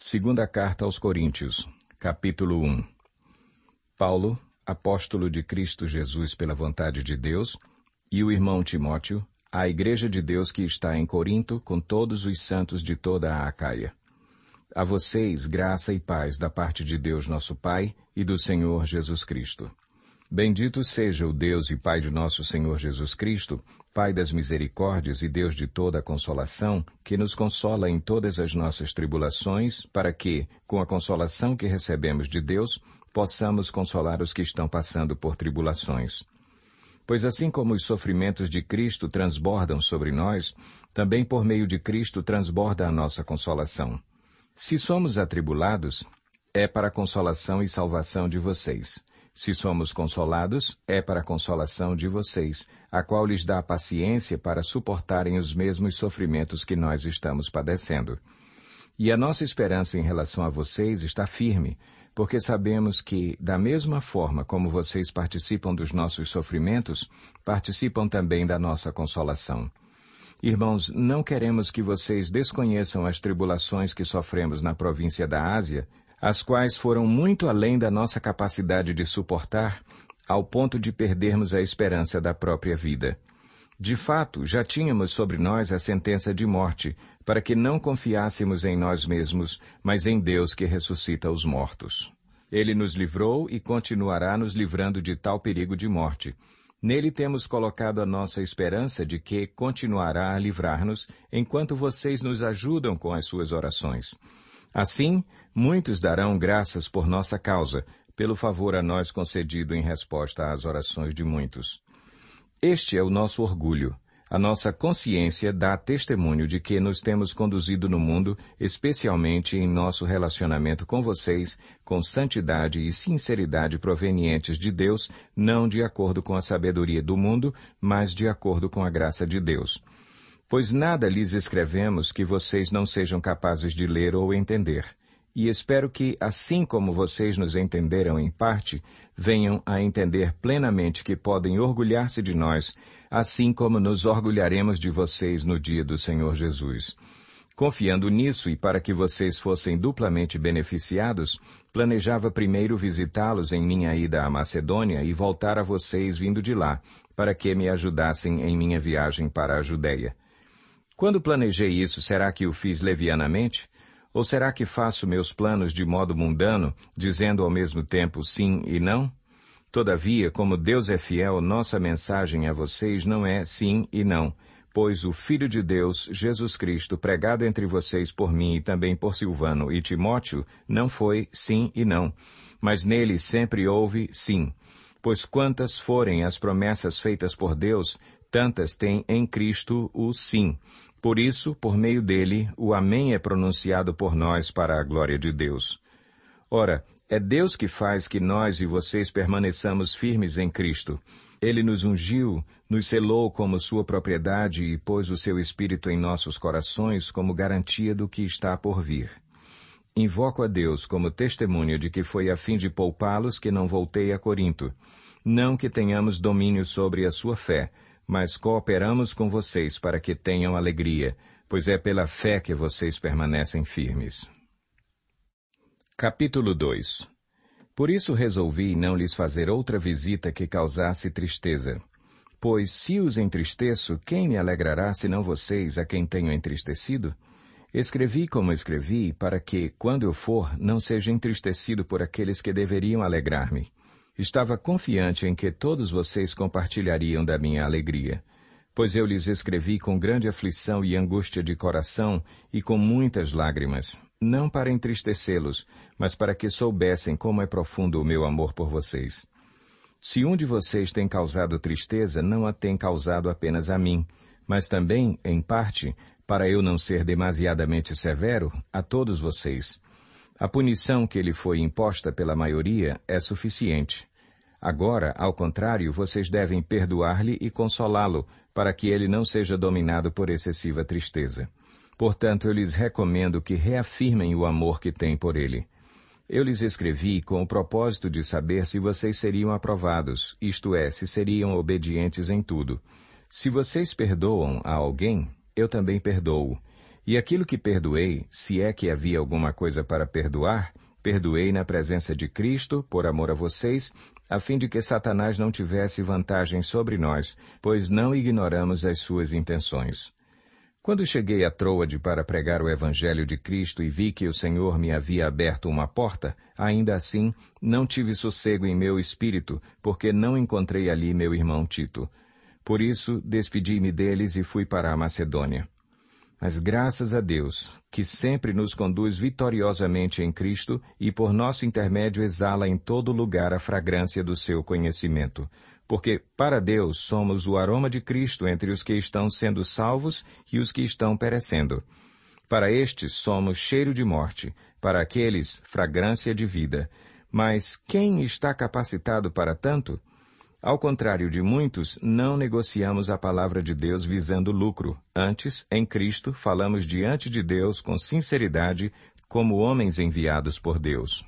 Segunda Carta aos Coríntios, capítulo 1. Paulo, apóstolo de Cristo Jesus pela vontade de Deus, e o irmão Timóteo, à igreja de Deus que está em Corinto, com todos os santos de toda a Acaia. A vocês graça e paz da parte de Deus nosso Pai e do Senhor Jesus Cristo. Bendito seja o Deus e Pai de nosso Senhor Jesus Cristo, Pai das misericórdias e Deus de toda a consolação, que nos consola em todas as nossas tribulações, para que, com a consolação que recebemos de Deus, possamos consolar os que estão passando por tribulações. Pois assim como os sofrimentos de Cristo transbordam sobre nós, também por meio de Cristo transborda a nossa consolação. Se somos atribulados, é para a consolação e salvação de vocês. Se somos consolados, é para a consolação de vocês, a qual lhes dá paciência para suportarem os mesmos sofrimentos que nós estamos padecendo. E a nossa esperança em relação a vocês está firme, porque sabemos que, da mesma forma como vocês participam dos nossos sofrimentos, participam também da nossa consolação. Irmãos, não queremos que vocês desconheçam as tribulações que sofremos na província da Ásia, as quais foram muito além da nossa capacidade de suportar, ao ponto de perdermos a esperança da própria vida. De fato, já tínhamos sobre nós a sentença de morte, para que não confiássemos em nós mesmos, mas em Deus que ressuscita os mortos. Ele nos livrou e continuará nos livrando de tal perigo de morte. Nele temos colocado a nossa esperança de que continuará a livrar-nos enquanto vocês nos ajudam com as suas orações. Assim, muitos darão graças por nossa causa, pelo favor a nós concedido em resposta às orações de muitos. Este é o nosso orgulho. A nossa consciência dá testemunho de que nos temos conduzido no mundo, especialmente em nosso relacionamento com vocês, com santidade e sinceridade provenientes de Deus, não de acordo com a sabedoria do mundo, mas de acordo com a graça de Deus. Pois nada lhes escrevemos que vocês não sejam capazes de ler ou entender. E espero que, assim como vocês nos entenderam em parte, venham a entender plenamente que podem orgulhar-se de nós, assim como nos orgulharemos de vocês no dia do Senhor Jesus. Confiando nisso e para que vocês fossem duplamente beneficiados, planejava primeiro visitá-los em minha ida à Macedônia e voltar a vocês vindo de lá, para que me ajudassem em minha viagem para a Judéia. Quando planejei isso, será que o fiz levianamente? Ou será que faço meus planos de modo mundano, dizendo ao mesmo tempo sim e não? Todavia, como Deus é fiel, nossa mensagem a vocês não é sim e não, pois o Filho de Deus, Jesus Cristo, pregado entre vocês por mim e também por Silvano e Timóteo, não foi sim e não, mas nele sempre houve sim. Pois quantas forem as promessas feitas por Deus, tantas tem em Cristo o sim. Por isso, por meio dele, o Amém é pronunciado por nós para a glória de Deus. Ora, é Deus que faz que nós e vocês permaneçamos firmes em Cristo. Ele nos ungiu, nos selou como sua propriedade e pôs o seu Espírito em nossos corações como garantia do que está por vir. Invoco a Deus como testemunho de que foi a fim de poupá-los que não voltei a Corinto. Não que tenhamos domínio sobre a sua fé, mas cooperamos com vocês para que tenham alegria, pois é pela fé que vocês permanecem firmes. Capítulo 2 Por isso resolvi não lhes fazer outra visita que causasse tristeza. Pois se os entristeço, quem me alegrará senão vocês a quem tenho entristecido? Escrevi como escrevi, para que, quando eu for, não seja entristecido por aqueles que deveriam alegrar-me. Estava confiante em que todos vocês compartilhariam da minha alegria, pois eu lhes escrevi com grande aflição e angústia de coração e com muitas lágrimas, não para entristecê-los, mas para que soubessem como é profundo o meu amor por vocês. Se um de vocês tem causado tristeza, não a tem causado apenas a mim, mas também, em parte, para eu não ser demasiadamente severo, a todos vocês. A punição que lhe foi imposta pela maioria é suficiente. Agora, ao contrário, vocês devem perdoar-lhe e consolá-lo, para que ele não seja dominado por excessiva tristeza. Portanto, eu lhes recomendo que reafirmem o amor que têm por ele. Eu lhes escrevi com o propósito de saber se vocês seriam aprovados, isto é, se seriam obedientes em tudo. Se vocês perdoam a alguém, eu também perdoo. E aquilo que perdoei, se é que havia alguma coisa para perdoar, perdoei na presença de Cristo, por amor a vocês, a fim de que Satanás não tivesse vantagem sobre nós, pois não ignoramos as suas intenções. Quando cheguei a Troade para pregar o Evangelho de Cristo e vi que o Senhor me havia aberto uma porta, ainda assim não tive sossego em meu espírito, porque não encontrei ali meu irmão Tito. Por isso, despedi-me deles e fui para a Macedônia. Mas graças a Deus, que sempre nos conduz vitoriosamente em Cristo e por nosso intermédio exala em todo lugar a fragrância do seu conhecimento. Porque, para Deus, somos o aroma de Cristo entre os que estão sendo salvos e os que estão perecendo. Para estes somos cheiro de morte, para aqueles, fragrância de vida. Mas quem está capacitado para tanto? Ao contrário de muitos, não negociamos a palavra de Deus visando lucro. Antes, em Cristo, falamos diante de Deus com sinceridade, como homens enviados por Deus.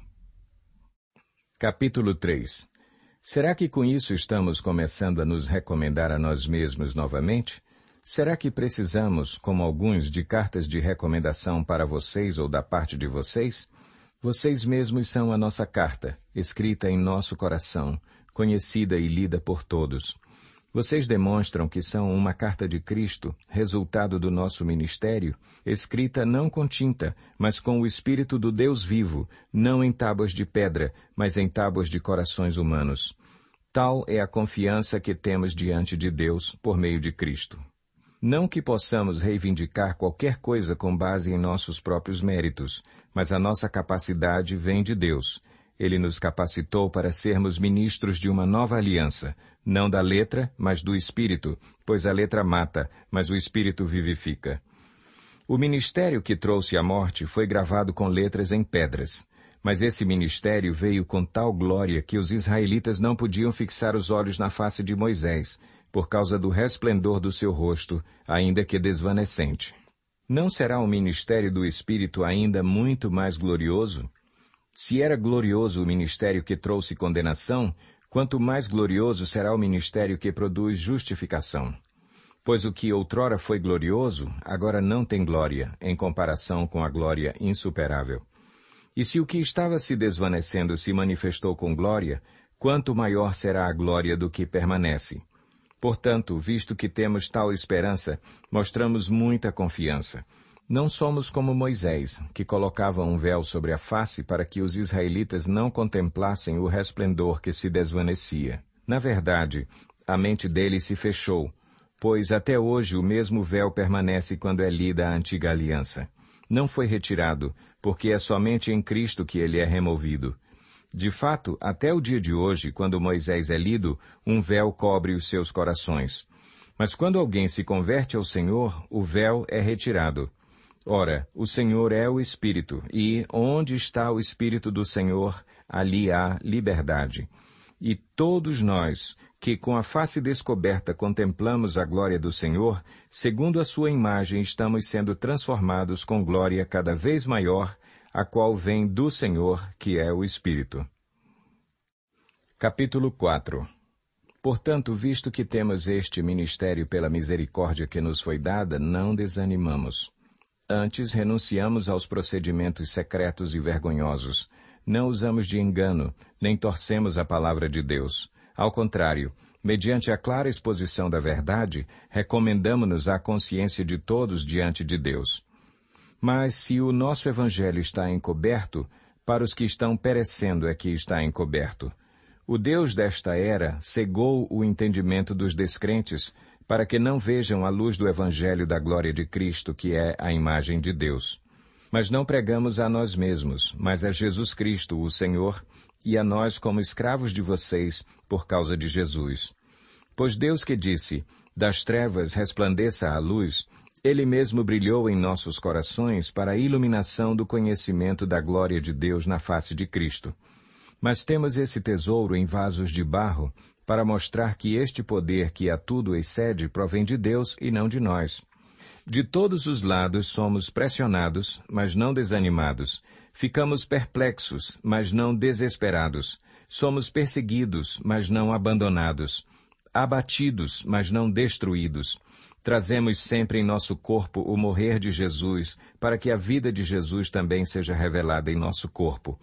Capítulo 3 Será que com isso estamos começando a nos recomendar a nós mesmos novamente? Será que precisamos, como alguns, de cartas de recomendação para vocês ou da parte de vocês? Vocês mesmos são a nossa carta, escrita em nosso coração, conhecida e lida por todos. Vocês demonstram que são uma carta de Cristo, resultado do nosso ministério, escrita não com tinta, mas com o Espírito do Deus vivo, não em tábuas de pedra, mas em tábuas de corações humanos. Tal é a confiança que temos diante de Deus por meio de Cristo. Não que possamos reivindicar qualquer coisa com base em nossos próprios méritos, mas a nossa capacidade vem de Deus, ele nos capacitou para sermos ministros de uma nova aliança, não da letra, mas do Espírito, pois a letra mata, mas o Espírito vivifica. O ministério que trouxe a morte foi gravado com letras em pedras. Mas esse ministério veio com tal glória que os israelitas não podiam fixar os olhos na face de Moisés, por causa do resplendor do seu rosto, ainda que desvanecente. Não será o ministério do Espírito ainda muito mais glorioso? Se era glorioso o ministério que trouxe condenação, quanto mais glorioso será o ministério que produz justificação. Pois o que outrora foi glorioso, agora não tem glória, em comparação com a glória insuperável. E se o que estava se desvanecendo se manifestou com glória, quanto maior será a glória do que permanece. Portanto, visto que temos tal esperança, mostramos muita confiança não somos como Moisés, que colocava um véu sobre a face para que os israelitas não contemplassem o resplendor que se desvanecia. Na verdade, a mente dele se fechou, pois até hoje o mesmo véu permanece quando é lida a antiga aliança. Não foi retirado, porque é somente em Cristo que ele é removido. De fato, até o dia de hoje, quando Moisés é lido, um véu cobre os seus corações. Mas quando alguém se converte ao Senhor, o véu é retirado. Ora, o Senhor é o Espírito, e onde está o Espírito do Senhor, ali há liberdade. E todos nós, que com a face descoberta contemplamos a glória do Senhor, segundo a sua imagem estamos sendo transformados com glória cada vez maior, a qual vem do Senhor, que é o Espírito. Capítulo 4 Portanto, visto que temos este ministério pela misericórdia que nos foi dada, não desanimamos. Antes renunciamos aos procedimentos secretos e vergonhosos. Não usamos de engano, nem torcemos a palavra de Deus. Ao contrário, mediante a clara exposição da verdade, recomendamos-nos à consciência de todos diante de Deus. Mas se o nosso evangelho está encoberto, para os que estão perecendo é que está encoberto. O Deus desta era cegou o entendimento dos descrentes, para que não vejam a luz do Evangelho da glória de Cristo, que é a imagem de Deus. Mas não pregamos a nós mesmos, mas a Jesus Cristo, o Senhor, e a nós como escravos de vocês, por causa de Jesus. Pois Deus que disse, das trevas resplandeça a luz, ele mesmo brilhou em nossos corações para a iluminação do conhecimento da glória de Deus na face de Cristo. Mas temos esse tesouro em vasos de barro, para mostrar que este poder que a tudo excede provém de Deus e não de nós. De todos os lados somos pressionados, mas não desanimados. Ficamos perplexos, mas não desesperados. Somos perseguidos, mas não abandonados. Abatidos, mas não destruídos. Trazemos sempre em nosso corpo o morrer de Jesus, para que a vida de Jesus também seja revelada em nosso corpo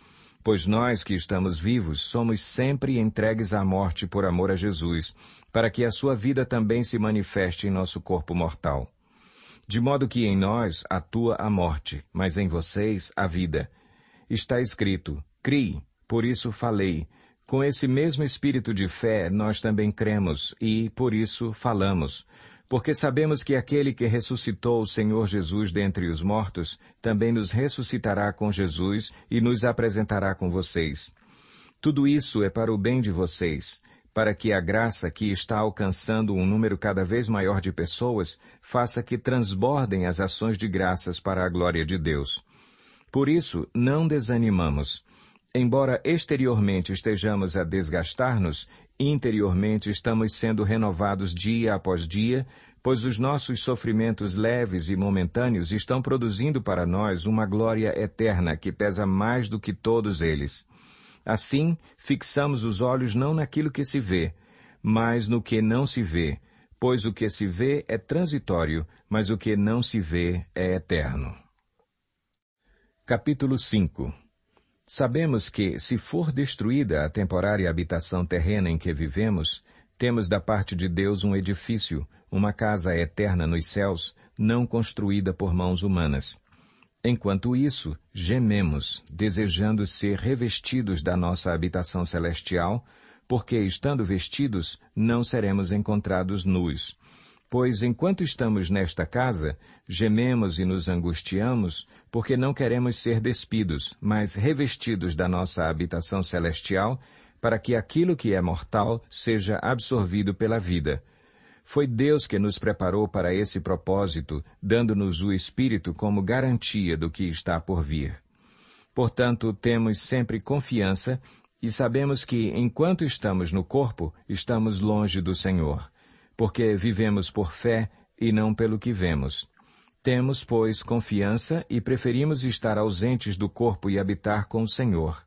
pois nós que estamos vivos somos sempre entregues à morte por amor a Jesus, para que a sua vida também se manifeste em nosso corpo mortal. De modo que em nós atua a morte, mas em vocês a vida. Está escrito, crie, por isso falei. Com esse mesmo espírito de fé nós também cremos e, por isso, falamos porque sabemos que aquele que ressuscitou o Senhor Jesus dentre os mortos também nos ressuscitará com Jesus e nos apresentará com vocês. Tudo isso é para o bem de vocês, para que a graça que está alcançando um número cada vez maior de pessoas faça que transbordem as ações de graças para a glória de Deus. Por isso, não desanimamos. Embora exteriormente estejamos a desgastar-nos, Interiormente estamos sendo renovados dia após dia, pois os nossos sofrimentos leves e momentâneos estão produzindo para nós uma glória eterna que pesa mais do que todos eles. Assim, fixamos os olhos não naquilo que se vê, mas no que não se vê, pois o que se vê é transitório, mas o que não se vê é eterno. Capítulo 5 Sabemos que, se for destruída a temporária habitação terrena em que vivemos, temos da parte de Deus um edifício, uma casa eterna nos céus, não construída por mãos humanas. Enquanto isso, gememos, desejando ser revestidos da nossa habitação celestial, porque estando vestidos, não seremos encontrados nus. Pois enquanto estamos nesta casa, gememos e nos angustiamos, porque não queremos ser despidos, mas revestidos da nossa habitação celestial, para que aquilo que é mortal seja absorvido pela vida. Foi Deus que nos preparou para esse propósito, dando-nos o Espírito como garantia do que está por vir. Portanto, temos sempre confiança e sabemos que, enquanto estamos no corpo, estamos longe do Senhor porque vivemos por fé e não pelo que vemos. Temos, pois, confiança e preferimos estar ausentes do corpo e habitar com o Senhor.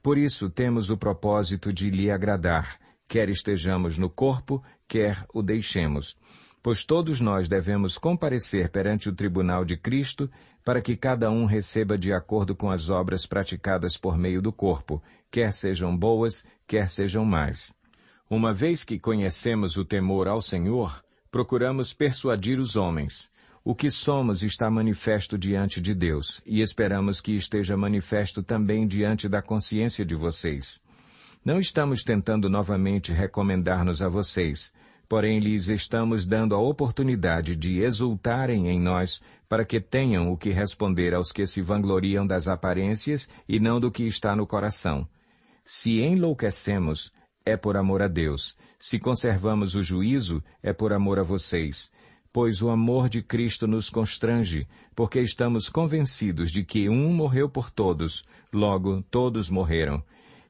Por isso temos o propósito de lhe agradar, quer estejamos no corpo, quer o deixemos. Pois todos nós devemos comparecer perante o tribunal de Cristo, para que cada um receba de acordo com as obras praticadas por meio do corpo, quer sejam boas, quer sejam más. Uma vez que conhecemos o temor ao Senhor, procuramos persuadir os homens. O que somos está manifesto diante de Deus e esperamos que esteja manifesto também diante da consciência de vocês. Não estamos tentando novamente recomendar-nos a vocês, porém lhes estamos dando a oportunidade de exultarem em nós para que tenham o que responder aos que se vangloriam das aparências e não do que está no coração. Se enlouquecemos, é por amor a Deus. Se conservamos o juízo, é por amor a vocês. Pois o amor de Cristo nos constrange, porque estamos convencidos de que um morreu por todos, logo todos morreram.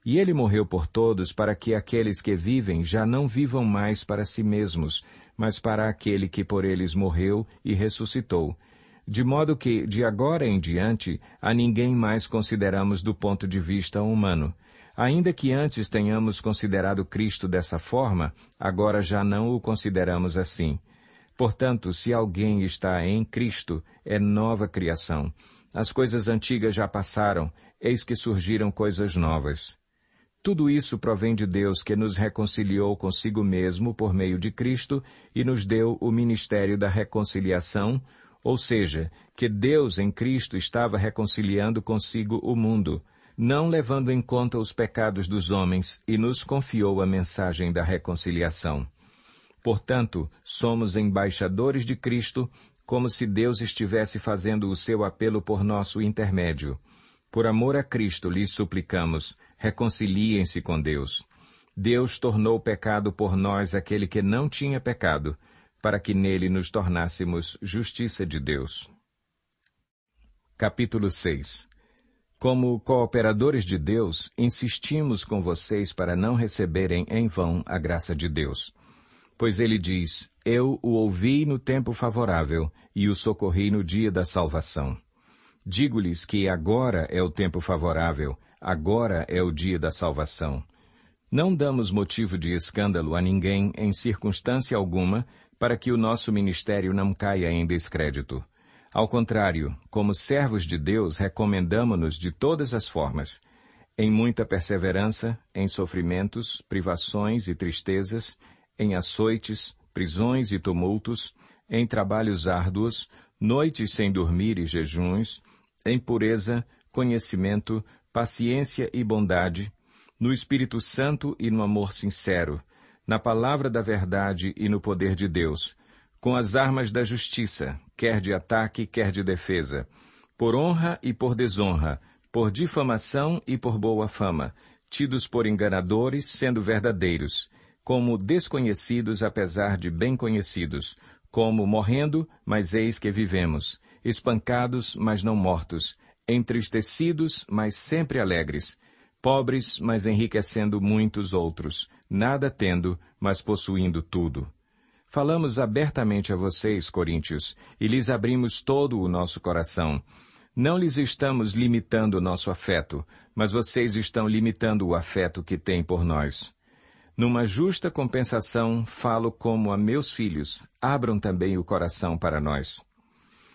E ele morreu por todos para que aqueles que vivem já não vivam mais para si mesmos, mas para aquele que por eles morreu e ressuscitou. De modo que, de agora em diante, a ninguém mais consideramos do ponto de vista humano. Ainda que antes tenhamos considerado Cristo dessa forma, agora já não o consideramos assim. Portanto, se alguém está em Cristo, é nova criação. As coisas antigas já passaram, eis que surgiram coisas novas. Tudo isso provém de Deus que nos reconciliou consigo mesmo por meio de Cristo e nos deu o ministério da reconciliação, ou seja, que Deus em Cristo estava reconciliando consigo o mundo, não levando em conta os pecados dos homens, e nos confiou a mensagem da reconciliação. Portanto, somos embaixadores de Cristo, como se Deus estivesse fazendo o seu apelo por nosso intermédio. Por amor a Cristo lhes suplicamos, reconciliem-se com Deus. Deus tornou pecado por nós aquele que não tinha pecado, para que nele nos tornássemos justiça de Deus. Capítulo 6 como cooperadores de Deus, insistimos com vocês para não receberem em vão a graça de Deus. Pois ele diz, eu o ouvi no tempo favorável e o socorri no dia da salvação. Digo-lhes que agora é o tempo favorável, agora é o dia da salvação. Não damos motivo de escândalo a ninguém em circunstância alguma para que o nosso ministério não caia em descrédito. Ao contrário, como servos de Deus, recomendamo-nos de todas as formas, em muita perseverança, em sofrimentos, privações e tristezas, em açoites, prisões e tumultos, em trabalhos árduos, noites sem dormir e jejuns, em pureza, conhecimento, paciência e bondade, no Espírito Santo e no amor sincero, na palavra da verdade e no poder de Deus, com as armas da justiça, quer de ataque, quer de defesa, por honra e por desonra, por difamação e por boa fama, tidos por enganadores, sendo verdadeiros, como desconhecidos, apesar de bem conhecidos, como morrendo, mas eis que vivemos, espancados, mas não mortos, entristecidos, mas sempre alegres, pobres, mas enriquecendo muitos outros, nada tendo, mas possuindo tudo. Falamos abertamente a vocês, coríntios, e lhes abrimos todo o nosso coração. Não lhes estamos limitando o nosso afeto, mas vocês estão limitando o afeto que têm por nós. Numa justa compensação, falo como a meus filhos, abram também o coração para nós.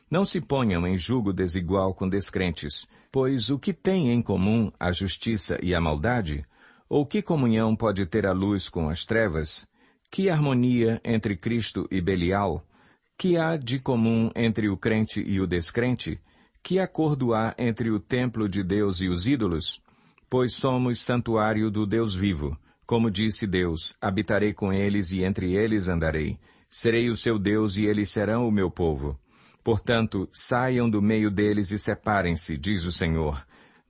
Não se ponham em julgo desigual com descrentes, pois o que tem em comum a justiça e a maldade? Ou que comunhão pode ter a luz com as trevas? Que harmonia entre Cristo e Belial? Que há de comum entre o crente e o descrente? Que acordo há entre o templo de Deus e os ídolos? Pois somos santuário do Deus vivo. Como disse Deus, habitarei com eles e entre eles andarei. Serei o seu Deus e eles serão o meu povo. Portanto, saiam do meio deles e separem-se, diz o Senhor.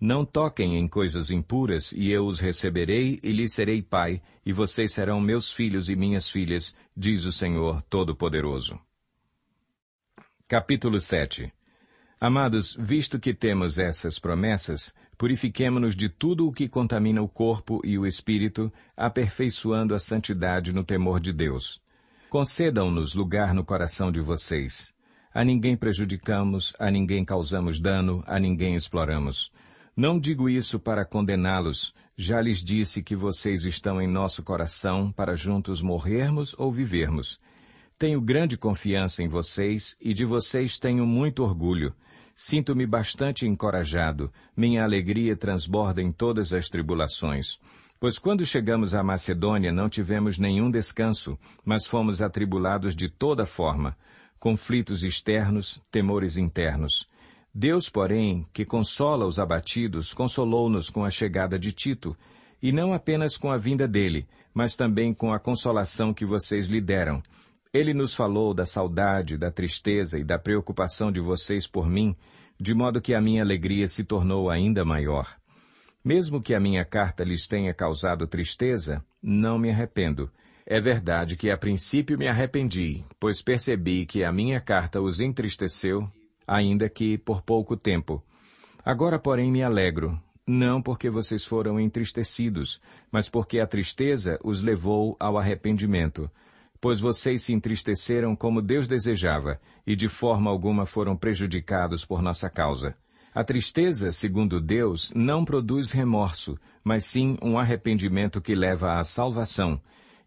Não toquem em coisas impuras, e eu os receberei e lhes serei pai, e vocês serão meus filhos e minhas filhas, diz o Senhor Todo-Poderoso. Capítulo 7 Amados, visto que temos essas promessas, purifiquemo-nos de tudo o que contamina o corpo e o espírito, aperfeiçoando a santidade no temor de Deus. Concedam-nos lugar no coração de vocês. A ninguém prejudicamos, a ninguém causamos dano, a ninguém exploramos. Não digo isso para condená-los, já lhes disse que vocês estão em nosso coração para juntos morrermos ou vivermos. Tenho grande confiança em vocês e de vocês tenho muito orgulho. Sinto-me bastante encorajado, minha alegria transborda em todas as tribulações. Pois quando chegamos à Macedônia não tivemos nenhum descanso, mas fomos atribulados de toda forma conflitos externos, temores internos. Deus, porém, que consola os abatidos, consolou-nos com a chegada de Tito, e não apenas com a vinda dele, mas também com a consolação que vocês lhe deram. Ele nos falou da saudade, da tristeza e da preocupação de vocês por mim, de modo que a minha alegria se tornou ainda maior. Mesmo que a minha carta lhes tenha causado tristeza, não me arrependo. É verdade que a princípio me arrependi, pois percebi que a minha carta os entristeceu ainda que por pouco tempo. Agora, porém, me alegro, não porque vocês foram entristecidos, mas porque a tristeza os levou ao arrependimento. Pois vocês se entristeceram como Deus desejava, e de forma alguma foram prejudicados por nossa causa. A tristeza, segundo Deus, não produz remorso, mas sim um arrependimento que leva à salvação.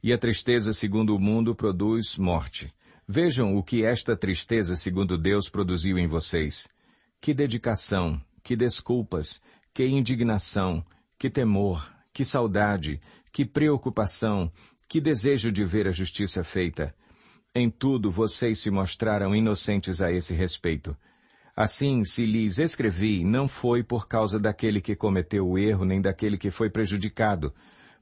E a tristeza, segundo o mundo, produz morte. Vejam o que esta tristeza, segundo Deus, produziu em vocês. Que dedicação, que desculpas, que indignação, que temor, que saudade, que preocupação, que desejo de ver a justiça feita. Em tudo vocês se mostraram inocentes a esse respeito. Assim, se lhes escrevi, não foi por causa daquele que cometeu o erro nem daquele que foi prejudicado,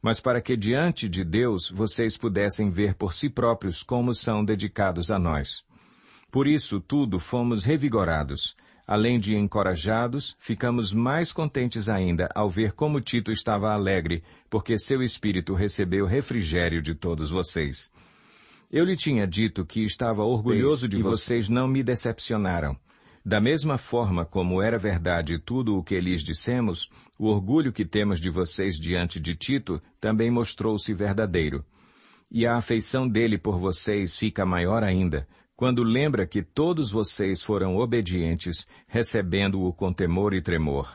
mas para que diante de Deus vocês pudessem ver por si próprios como são dedicados a nós. Por isso tudo fomos revigorados. Além de encorajados, ficamos mais contentes ainda ao ver como Tito estava alegre, porque seu espírito recebeu refrigério de todos vocês. Eu lhe tinha dito que estava orgulhoso de e vocês não me decepcionaram. Da mesma forma como era verdade tudo o que lhes dissemos, o orgulho que temos de vocês diante de Tito também mostrou-se verdadeiro. E a afeição dele por vocês fica maior ainda, quando lembra que todos vocês foram obedientes, recebendo-o com temor e tremor.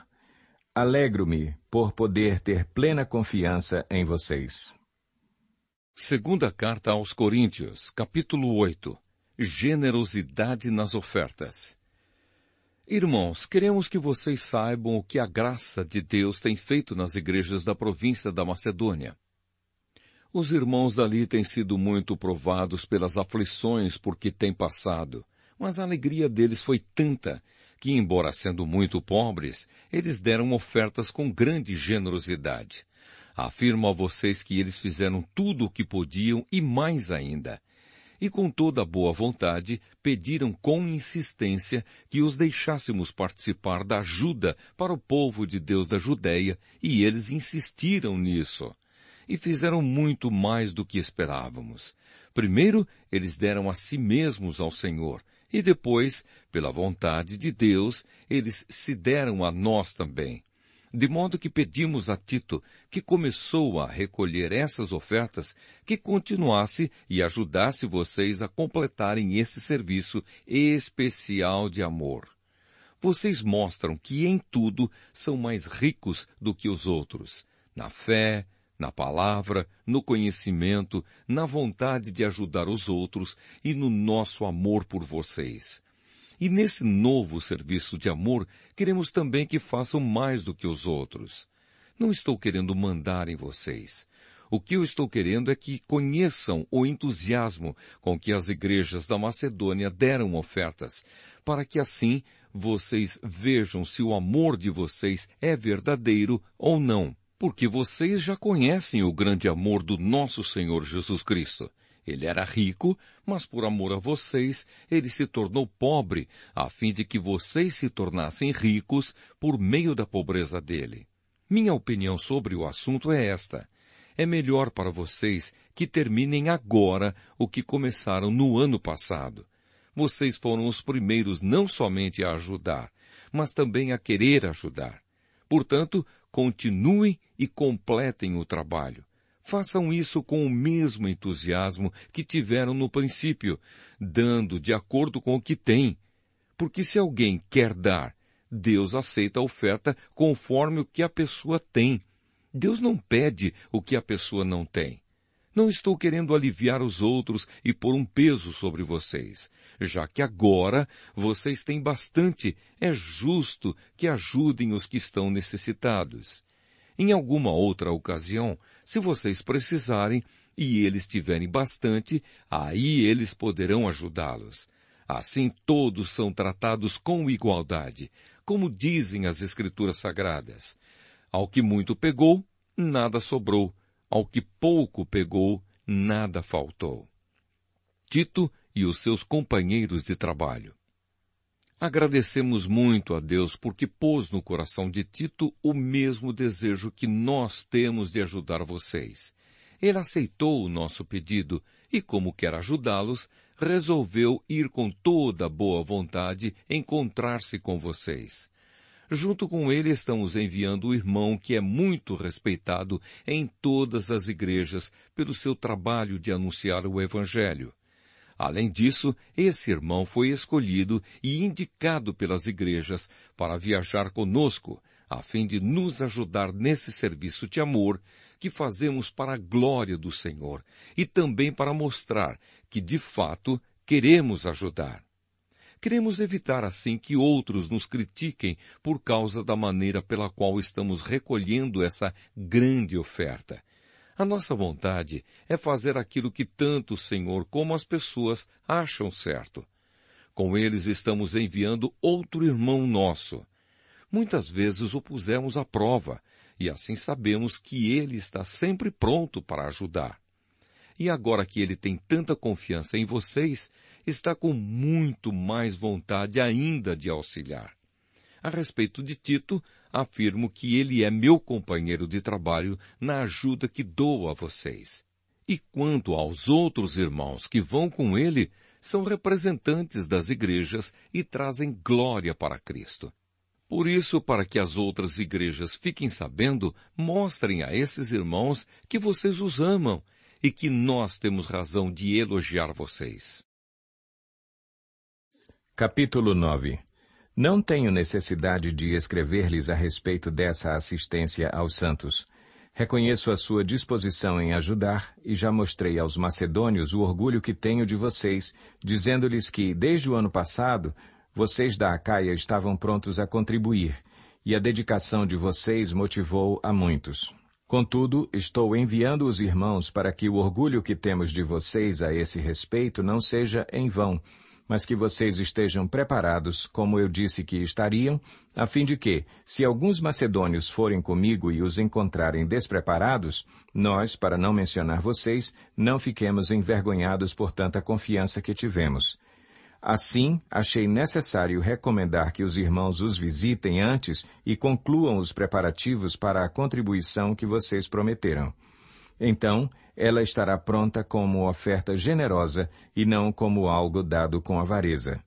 Alegro-me por poder ter plena confiança em vocês. Segunda carta aos Coríntios, capítulo 8. Generosidade nas ofertas. Irmãos, queremos que vocês saibam o que a graça de Deus tem feito nas igrejas da província da Macedônia. Os irmãos dali têm sido muito provados pelas aflições por que têm passado, mas a alegria deles foi tanta que, embora sendo muito pobres, eles deram ofertas com grande generosidade. Afirmo a vocês que eles fizeram tudo o que podiam e mais ainda e com toda boa vontade pediram com insistência que os deixássemos participar da ajuda para o povo de Deus da Judéia, e eles insistiram nisso. E fizeram muito mais do que esperávamos. Primeiro, eles deram a si mesmos ao Senhor, e depois, pela vontade de Deus, eles se deram a nós também. De modo que pedimos a Tito, que começou a recolher essas ofertas, que continuasse e ajudasse vocês a completarem esse serviço especial de amor. Vocês mostram que em tudo são mais ricos do que os outros, na fé, na palavra, no conhecimento, na vontade de ajudar os outros e no nosso amor por vocês. E nesse novo serviço de amor, queremos também que façam mais do que os outros. Não estou querendo mandar em vocês. O que eu estou querendo é que conheçam o entusiasmo com que as igrejas da Macedônia deram ofertas, para que assim vocês vejam se o amor de vocês é verdadeiro ou não, porque vocês já conhecem o grande amor do nosso Senhor Jesus Cristo. Ele era rico, mas por amor a vocês, ele se tornou pobre, a fim de que vocês se tornassem ricos por meio da pobreza dele. Minha opinião sobre o assunto é esta. É melhor para vocês que terminem agora o que começaram no ano passado. Vocês foram os primeiros não somente a ajudar, mas também a querer ajudar. Portanto, continuem e completem o trabalho. Façam isso com o mesmo entusiasmo que tiveram no princípio, dando de acordo com o que têm. Porque se alguém quer dar, Deus aceita a oferta conforme o que a pessoa tem. Deus não pede o que a pessoa não tem. Não estou querendo aliviar os outros e pôr um peso sobre vocês, já que agora vocês têm bastante, é justo que ajudem os que estão necessitados. Em alguma outra ocasião, se vocês precisarem e eles tiverem bastante, aí eles poderão ajudá-los. Assim todos são tratados com igualdade, como dizem as Escrituras Sagradas. Ao que muito pegou, nada sobrou. Ao que pouco pegou, nada faltou. Tito e os seus companheiros de trabalho. Agradecemos muito a Deus porque pôs no coração de Tito o mesmo desejo que nós temos de ajudar vocês. Ele aceitou o nosso pedido e, como quer ajudá-los, resolveu ir com toda boa vontade encontrar-se com vocês. Junto com ele estamos enviando o irmão que é muito respeitado em todas as igrejas pelo seu trabalho de anunciar o Evangelho. Além disso, esse irmão foi escolhido e indicado pelas igrejas para viajar conosco, a fim de nos ajudar nesse serviço de amor que fazemos para a glória do Senhor e também para mostrar que, de fato, queremos ajudar. Queremos evitar assim que outros nos critiquem por causa da maneira pela qual estamos recolhendo essa grande oferta. A nossa vontade é fazer aquilo que tanto o Senhor como as pessoas acham certo. Com eles estamos enviando outro irmão nosso. Muitas vezes o pusemos à prova, e assim sabemos que ele está sempre pronto para ajudar. E agora que ele tem tanta confiança em vocês, está com muito mais vontade ainda de auxiliar. A respeito de Tito, afirmo que ele é meu companheiro de trabalho na ajuda que dou a vocês. E quanto aos outros irmãos que vão com ele, são representantes das igrejas e trazem glória para Cristo. Por isso, para que as outras igrejas fiquem sabendo, mostrem a esses irmãos que vocês os amam e que nós temos razão de elogiar vocês. Capítulo 9 não tenho necessidade de escrever-lhes a respeito dessa assistência aos santos. Reconheço a sua disposição em ajudar e já mostrei aos macedônios o orgulho que tenho de vocês, dizendo-lhes que, desde o ano passado, vocês da Acaia estavam prontos a contribuir, e a dedicação de vocês motivou a muitos. Contudo, estou enviando os irmãos para que o orgulho que temos de vocês a esse respeito não seja em vão, mas que vocês estejam preparados, como eu disse que estariam, a fim de que, se alguns macedônios forem comigo e os encontrarem despreparados, nós, para não mencionar vocês, não fiquemos envergonhados por tanta confiança que tivemos. Assim, achei necessário recomendar que os irmãos os visitem antes e concluam os preparativos para a contribuição que vocês prometeram. Então, ela estará pronta como oferta generosa e não como algo dado com avareza.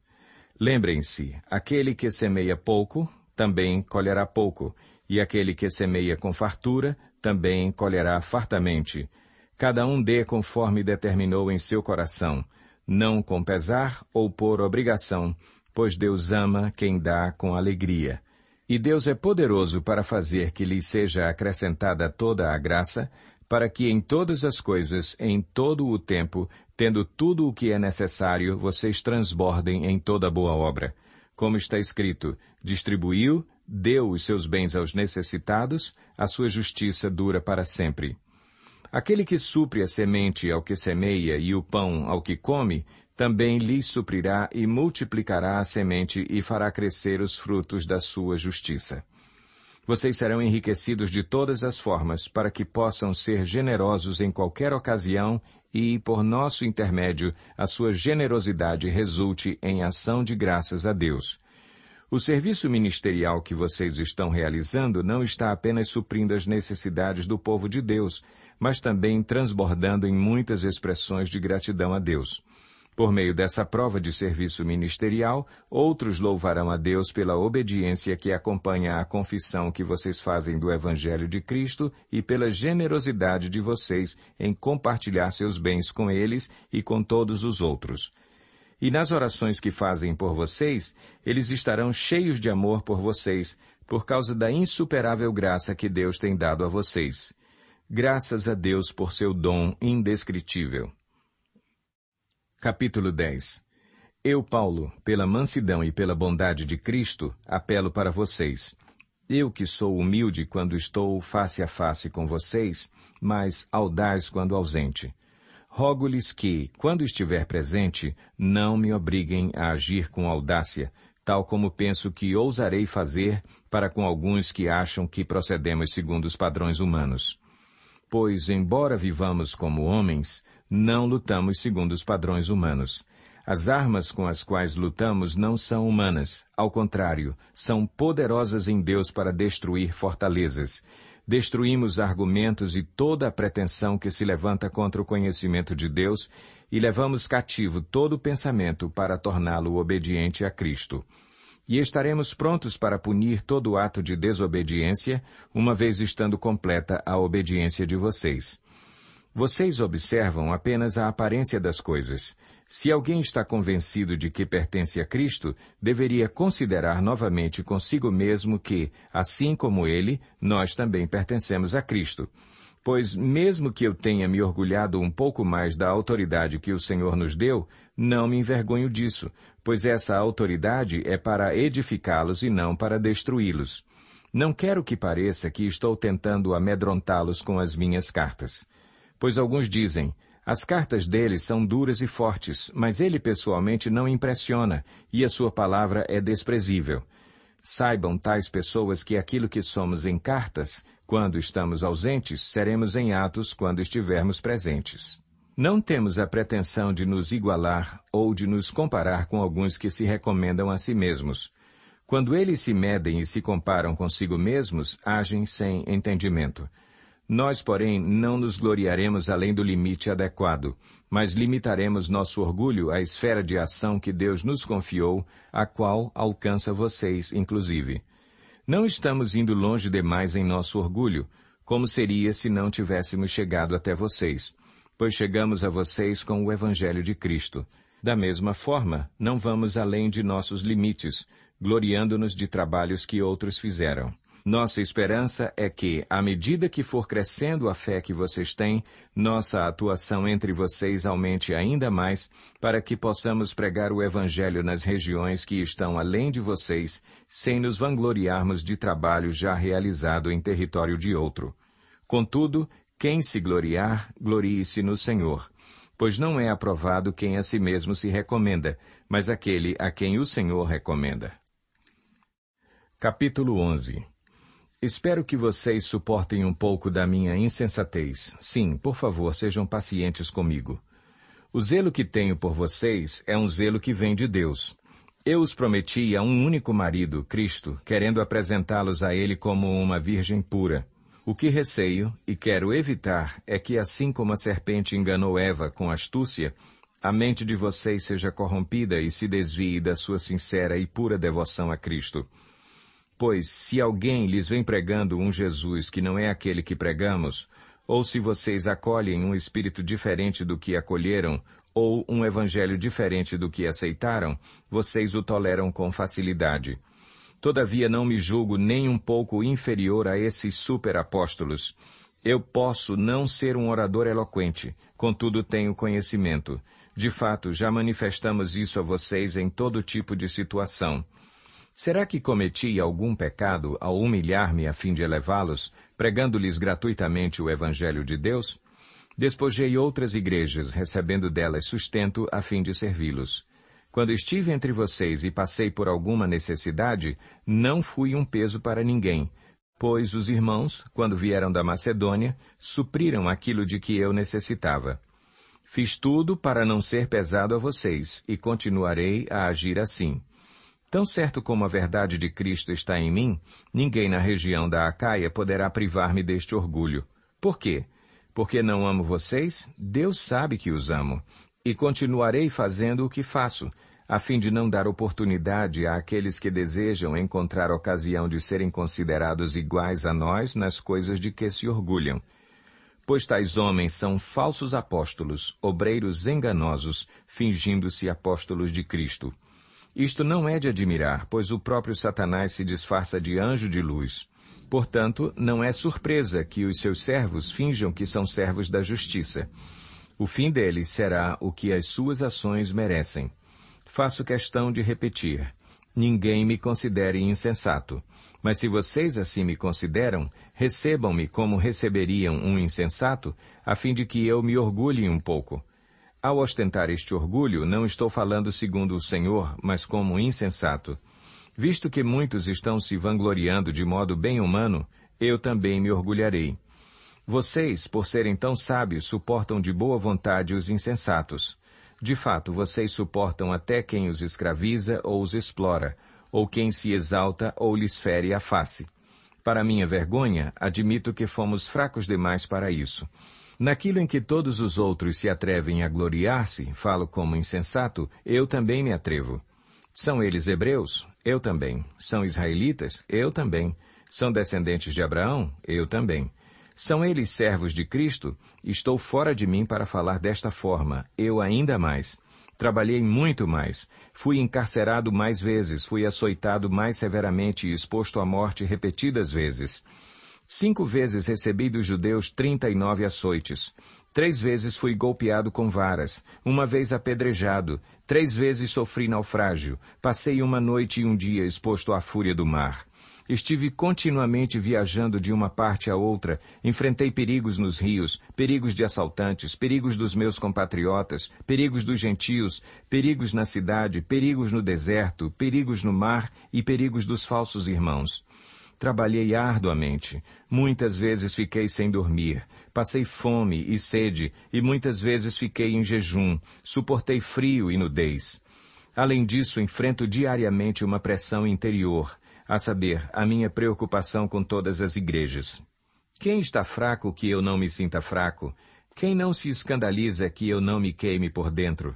Lembrem-se, aquele que semeia pouco, também colherá pouco, e aquele que semeia com fartura, também colherá fartamente. Cada um dê conforme determinou em seu coração, não com pesar ou por obrigação, pois Deus ama quem dá com alegria. E Deus é poderoso para fazer que lhe seja acrescentada toda a graça, para que em todas as coisas, em todo o tempo, tendo tudo o que é necessário, vocês transbordem em toda boa obra. Como está escrito, distribuiu, deu os seus bens aos necessitados, a sua justiça dura para sempre. Aquele que supre a semente ao que semeia e o pão ao que come, também lhe suprirá e multiplicará a semente e fará crescer os frutos da sua justiça. Vocês serão enriquecidos de todas as formas para que possam ser generosos em qualquer ocasião e, por nosso intermédio, a sua generosidade resulte em ação de graças a Deus. O serviço ministerial que vocês estão realizando não está apenas suprindo as necessidades do povo de Deus, mas também transbordando em muitas expressões de gratidão a Deus. Por meio dessa prova de serviço ministerial, outros louvarão a Deus pela obediência que acompanha a confissão que vocês fazem do Evangelho de Cristo e pela generosidade de vocês em compartilhar seus bens com eles e com todos os outros. E nas orações que fazem por vocês, eles estarão cheios de amor por vocês, por causa da insuperável graça que Deus tem dado a vocês. Graças a Deus por seu dom indescritível. Capítulo 10 Eu, Paulo, pela mansidão e pela bondade de Cristo, apelo para vocês. Eu que sou humilde quando estou face a face com vocês, mas audaz quando ausente. Rogo-lhes que, quando estiver presente, não me obriguem a agir com audácia, tal como penso que ousarei fazer para com alguns que acham que procedemos segundo os padrões humanos. Pois, embora vivamos como homens, não lutamos segundo os padrões humanos. As armas com as quais lutamos não são humanas, ao contrário, são poderosas em Deus para destruir fortalezas. Destruímos argumentos e toda a pretensão que se levanta contra o conhecimento de Deus e levamos cativo todo pensamento para torná-lo obediente a Cristo. E estaremos prontos para punir todo ato de desobediência, uma vez estando completa a obediência de vocês. Vocês observam apenas a aparência das coisas. Se alguém está convencido de que pertence a Cristo, deveria considerar novamente consigo mesmo que, assim como ele, nós também pertencemos a Cristo. Pois, mesmo que eu tenha me orgulhado um pouco mais da autoridade que o Senhor nos deu, não me envergonho disso, pois essa autoridade é para edificá-los e não para destruí-los. Não quero que pareça que estou tentando amedrontá-los com as minhas cartas. Pois alguns dizem, as cartas dele são duras e fortes, mas ele pessoalmente não impressiona e a sua palavra é desprezível. Saibam tais pessoas que aquilo que somos em cartas, quando estamos ausentes, seremos em atos quando estivermos presentes. Não temos a pretensão de nos igualar ou de nos comparar com alguns que se recomendam a si mesmos. Quando eles se medem e se comparam consigo mesmos, agem sem entendimento. Nós, porém, não nos gloriaremos além do limite adequado, mas limitaremos nosso orgulho à esfera de ação que Deus nos confiou, a qual alcança vocês, inclusive. Não estamos indo longe demais em nosso orgulho, como seria se não tivéssemos chegado até vocês, pois chegamos a vocês com o Evangelho de Cristo. Da mesma forma, não vamos além de nossos limites, gloriando-nos de trabalhos que outros fizeram. Nossa esperança é que, à medida que for crescendo a fé que vocês têm, nossa atuação entre vocês aumente ainda mais, para que possamos pregar o Evangelho nas regiões que estão além de vocês, sem nos vangloriarmos de trabalho já realizado em território de outro. Contudo, quem se gloriar, glorie-se no Senhor. Pois não é aprovado quem a si mesmo se recomenda, mas aquele a quem o Senhor recomenda. Capítulo 11 Espero que vocês suportem um pouco da minha insensatez. Sim, por favor, sejam pacientes comigo. O zelo que tenho por vocês é um zelo que vem de Deus. Eu os prometi a um único marido, Cristo, querendo apresentá-los a ele como uma virgem pura. O que receio e quero evitar é que, assim como a serpente enganou Eva com astúcia, a mente de vocês seja corrompida e se desvie da sua sincera e pura devoção a Cristo. Pois se alguém lhes vem pregando um Jesus que não é aquele que pregamos, ou se vocês acolhem um espírito diferente do que acolheram, ou um evangelho diferente do que aceitaram, vocês o toleram com facilidade. Todavia não me julgo nem um pouco inferior a esses superapóstolos. Eu posso não ser um orador eloquente, contudo tenho conhecimento. De fato, já manifestamos isso a vocês em todo tipo de situação. Será que cometi algum pecado ao humilhar-me a fim de elevá-los, pregando-lhes gratuitamente o Evangelho de Deus? Despojei outras igrejas, recebendo delas sustento a fim de servi-los. Quando estive entre vocês e passei por alguma necessidade, não fui um peso para ninguém, pois os irmãos, quando vieram da Macedônia, supriram aquilo de que eu necessitava. Fiz tudo para não ser pesado a vocês e continuarei a agir assim. Tão certo como a verdade de Cristo está em mim, ninguém na região da Acaia poderá privar-me deste orgulho. Por quê? Porque não amo vocês? Deus sabe que os amo. E continuarei fazendo o que faço, a fim de não dar oportunidade àqueles que desejam encontrar ocasião de serem considerados iguais a nós nas coisas de que se orgulham. Pois tais homens são falsos apóstolos, obreiros enganosos, fingindo-se apóstolos de Cristo. Isto não é de admirar, pois o próprio Satanás se disfarça de anjo de luz. Portanto, não é surpresa que os seus servos finjam que são servos da justiça. O fim deles será o que as suas ações merecem. Faço questão de repetir. Ninguém me considere insensato. Mas se vocês assim me consideram, recebam-me como receberiam um insensato, a fim de que eu me orgulhe um pouco. Ao ostentar este orgulho, não estou falando segundo o Senhor, mas como insensato. Visto que muitos estão se vangloriando de modo bem humano, eu também me orgulharei. Vocês, por serem tão sábios, suportam de boa vontade os insensatos. De fato, vocês suportam até quem os escraviza ou os explora, ou quem se exalta ou lhes fere a face. Para minha vergonha, admito que fomos fracos demais para isso. Naquilo em que todos os outros se atrevem a gloriar-se, falo como insensato, eu também me atrevo. São eles hebreus? Eu também. São israelitas? Eu também. São descendentes de Abraão? Eu também. São eles servos de Cristo? Estou fora de mim para falar desta forma, eu ainda mais. Trabalhei muito mais. Fui encarcerado mais vezes, fui açoitado mais severamente e exposto à morte repetidas vezes. Cinco vezes recebi dos judeus trinta e nove açoites. Três vezes fui golpeado com varas, uma vez apedrejado, três vezes sofri naufrágio, passei uma noite e um dia exposto à fúria do mar. Estive continuamente viajando de uma parte a outra, enfrentei perigos nos rios, perigos de assaltantes, perigos dos meus compatriotas, perigos dos gentios, perigos na cidade, perigos no deserto, perigos no mar e perigos dos falsos irmãos. Trabalhei arduamente. Muitas vezes fiquei sem dormir. Passei fome e sede e muitas vezes fiquei em jejum. Suportei frio e nudez. Além disso, enfrento diariamente uma pressão interior, a saber, a minha preocupação com todas as igrejas. Quem está fraco que eu não me sinta fraco? Quem não se escandaliza que eu não me queime por dentro?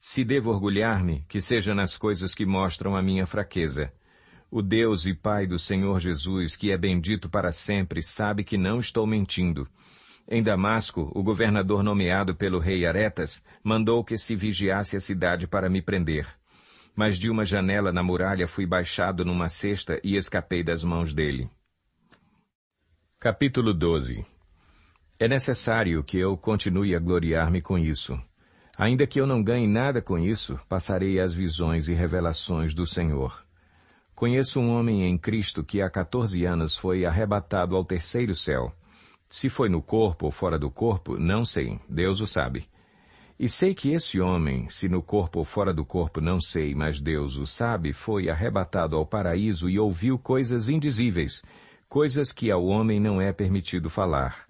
Se devo orgulhar-me, que seja nas coisas que mostram a minha fraqueza. O Deus e Pai do Senhor Jesus, que é bendito para sempre, sabe que não estou mentindo. Em Damasco, o governador nomeado pelo rei Aretas mandou que se vigiasse a cidade para me prender. Mas de uma janela na muralha fui baixado numa cesta e escapei das mãos dele. Capítulo 12 É necessário que eu continue a gloriar-me com isso. Ainda que eu não ganhe nada com isso, passarei às visões e revelações do Senhor. Conheço um homem em Cristo que há 14 anos foi arrebatado ao terceiro céu. Se foi no corpo ou fora do corpo, não sei, Deus o sabe. E sei que esse homem, se no corpo ou fora do corpo, não sei, mas Deus o sabe, foi arrebatado ao paraíso e ouviu coisas indizíveis, coisas que ao homem não é permitido falar.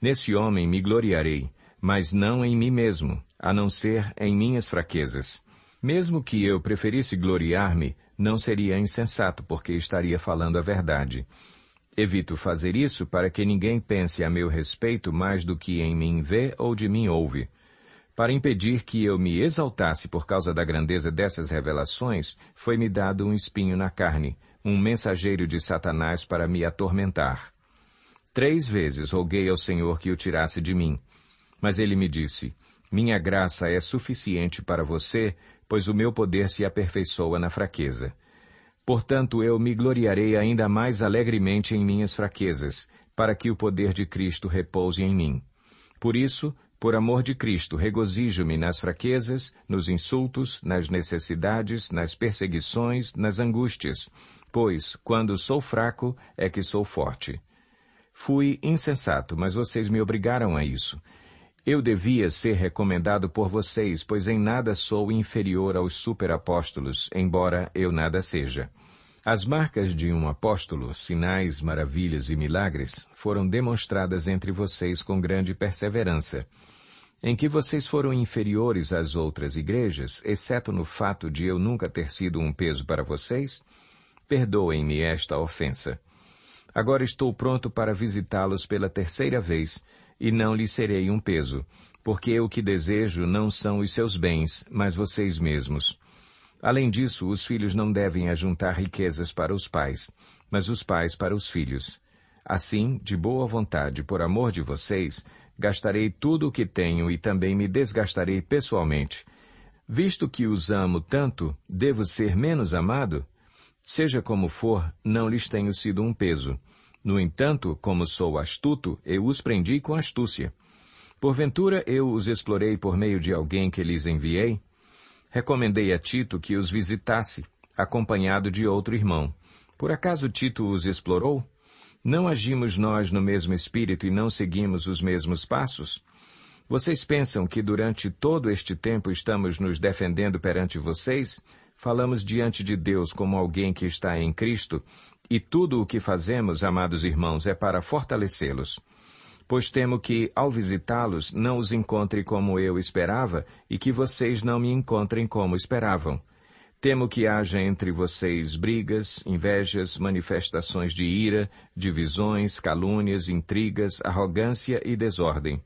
Nesse homem me gloriarei, mas não em mim mesmo, a não ser em minhas fraquezas. Mesmo que eu preferisse gloriar-me, não seria insensato porque estaria falando a verdade. Evito fazer isso para que ninguém pense a meu respeito mais do que em mim vê ou de mim ouve. Para impedir que eu me exaltasse por causa da grandeza dessas revelações, foi-me dado um espinho na carne, um mensageiro de Satanás para me atormentar. Três vezes roguei ao Senhor que o tirasse de mim. Mas ele me disse, Minha graça é suficiente para você, pois o meu poder se aperfeiçoa na fraqueza. Portanto, eu me gloriarei ainda mais alegremente em minhas fraquezas, para que o poder de Cristo repouse em mim. Por isso, por amor de Cristo, regozijo-me nas fraquezas, nos insultos, nas necessidades, nas perseguições, nas angústias, pois, quando sou fraco, é que sou forte. Fui insensato, mas vocês me obrigaram a isso. Eu devia ser recomendado por vocês, pois em nada sou inferior aos superapóstolos, embora eu nada seja. As marcas de um apóstolo, sinais, maravilhas e milagres, foram demonstradas entre vocês com grande perseverança. Em que vocês foram inferiores às outras igrejas, exceto no fato de eu nunca ter sido um peso para vocês? Perdoem-me esta ofensa. Agora estou pronto para visitá-los pela terceira vez, e não lhe serei um peso, porque o que desejo não são os seus bens, mas vocês mesmos. Além disso, os filhos não devem ajuntar riquezas para os pais, mas os pais para os filhos. Assim, de boa vontade, por amor de vocês, gastarei tudo o que tenho e também me desgastarei pessoalmente. Visto que os amo tanto, devo ser menos amado? Seja como for, não lhes tenho sido um peso. No entanto, como sou astuto, eu os prendi com astúcia. Porventura eu os explorei por meio de alguém que lhes enviei? Recomendei a Tito que os visitasse, acompanhado de outro irmão. Por acaso Tito os explorou? Não agimos nós no mesmo espírito e não seguimos os mesmos passos? Vocês pensam que durante todo este tempo estamos nos defendendo perante vocês? falamos diante de Deus como alguém que está em Cristo, e tudo o que fazemos, amados irmãos, é para fortalecê-los. Pois temo que, ao visitá-los, não os encontre como eu esperava e que vocês não me encontrem como esperavam. Temo que haja entre vocês brigas, invejas, manifestações de ira, divisões, calúnias, intrigas, arrogância e desordem.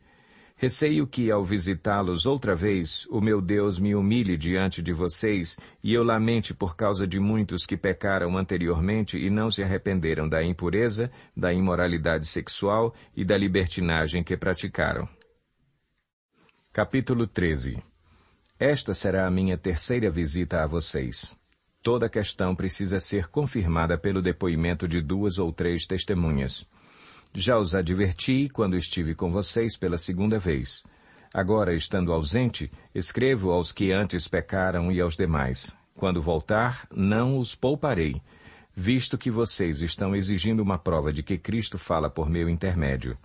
Receio que, ao visitá-los outra vez, o meu Deus me humilhe diante de vocês e eu lamente por causa de muitos que pecaram anteriormente e não se arrependeram da impureza, da imoralidade sexual e da libertinagem que praticaram. Capítulo 13 Esta será a minha terceira visita a vocês. Toda questão precisa ser confirmada pelo depoimento de duas ou três testemunhas. Já os adverti quando estive com vocês pela segunda vez. Agora, estando ausente, escrevo aos que antes pecaram e aos demais. Quando voltar, não os pouparei, visto que vocês estão exigindo uma prova de que Cristo fala por meu intermédio.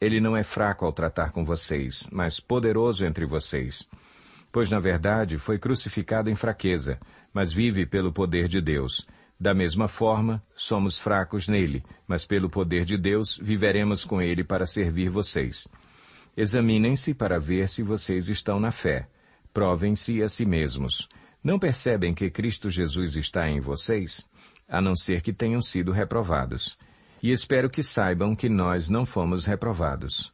Ele não é fraco ao tratar com vocês, mas poderoso entre vocês. Pois, na verdade, foi crucificado em fraqueza, mas vive pelo poder de Deus. Da mesma forma, somos fracos nele, mas pelo poder de Deus viveremos com ele para servir vocês. Examinem-se para ver se vocês estão na fé. Provem-se a si mesmos. Não percebem que Cristo Jesus está em vocês, a não ser que tenham sido reprovados. E espero que saibam que nós não fomos reprovados.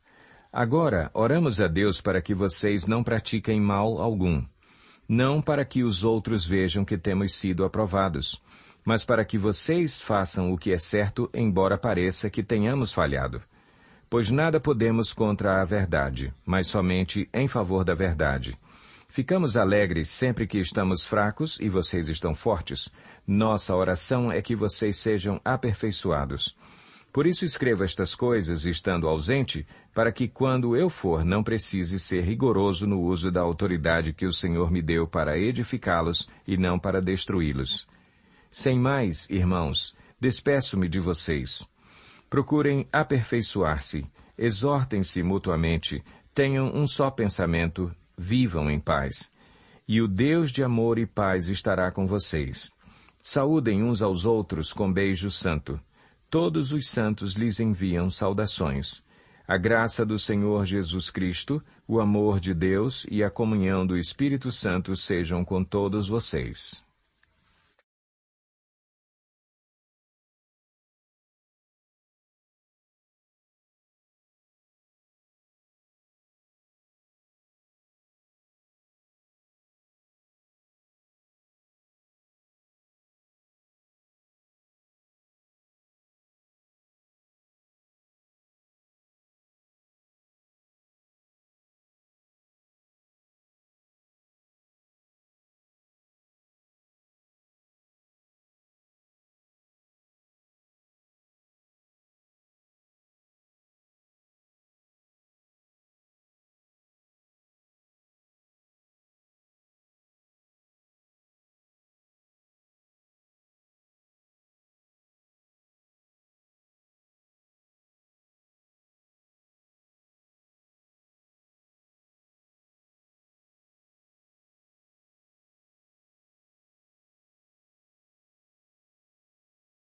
Agora, oramos a Deus para que vocês não pratiquem mal algum. Não para que os outros vejam que temos sido aprovados mas para que vocês façam o que é certo, embora pareça que tenhamos falhado. Pois nada podemos contra a verdade, mas somente em favor da verdade. Ficamos alegres sempre que estamos fracos e vocês estão fortes. Nossa oração é que vocês sejam aperfeiçoados. Por isso escrevo estas coisas estando ausente, para que quando eu for não precise ser rigoroso no uso da autoridade que o Senhor me deu para edificá-los e não para destruí-los. Sem mais, irmãos, despeço-me de vocês. Procurem aperfeiçoar-se, exortem-se mutuamente, tenham um só pensamento, vivam em paz. E o Deus de amor e paz estará com vocês. Saúdem uns aos outros com beijo santo. Todos os santos lhes enviam saudações. A graça do Senhor Jesus Cristo, o amor de Deus e a comunhão do Espírito Santo sejam com todos vocês.